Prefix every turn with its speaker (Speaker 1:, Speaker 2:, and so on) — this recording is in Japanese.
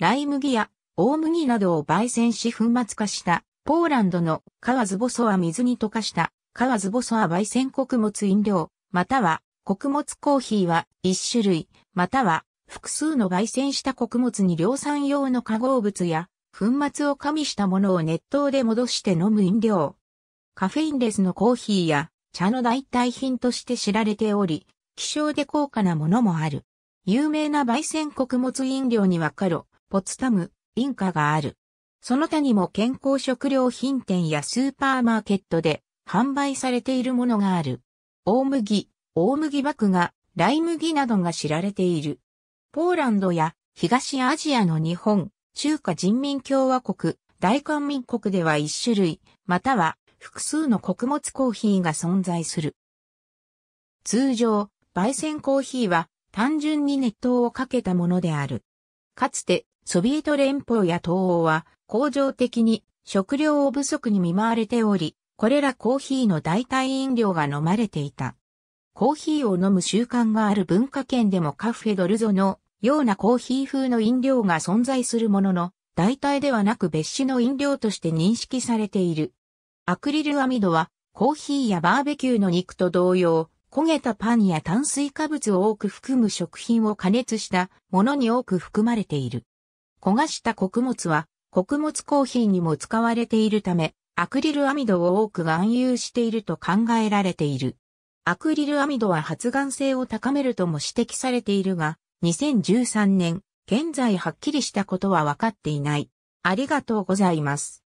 Speaker 1: ライ麦や大麦などを焙煎し粉末化したポーランドのカワズボソは水に溶かしたカワズボソは焙煎穀物飲料、または穀物コーヒーは一種類、または複数の焙煎した穀物に量産用の化合物や粉末を加味したものを熱湯で戻して飲む飲料。カフェインレスのコーヒーや茶の代替品として知られており、希少で高価なものもある。有名な焙煎穀物飲料にはカロ、ポツタム、インカがある。その他にも健康食料品店やスーパーマーケットで販売されているものがある。大麦、大麦麦芽、ライ麦などが知られている。ポーランドや東アジアの日本、中華人民共和国、大韓民国では一種類、または複数の穀物コーヒーが存在する。通常、焙煎コーヒーは単純に熱湯をかけたものである。かつてソビエト連邦や東欧は、恒常的に食料を不足に見舞われており、これらコーヒーの代替飲料が飲まれていた。コーヒーを飲む習慣がある文化圏でもカフェドルゾのようなコーヒー風の飲料が存在するものの、代替ではなく別種の飲料として認識されている。アクリルアミドはコーヒーやバーベキューの肉と同様、焦げたパンや炭水化物を多く含む食品を加熱したものに多く含まれている。焦がした穀物は、穀物コーヒーにも使われているため、アクリルアミドを多く含有していると考えられている。アクリルアミドは発がん性を高めるとも指摘されているが、2013年、現在はっきりしたことは分かっていない。ありがとうございます。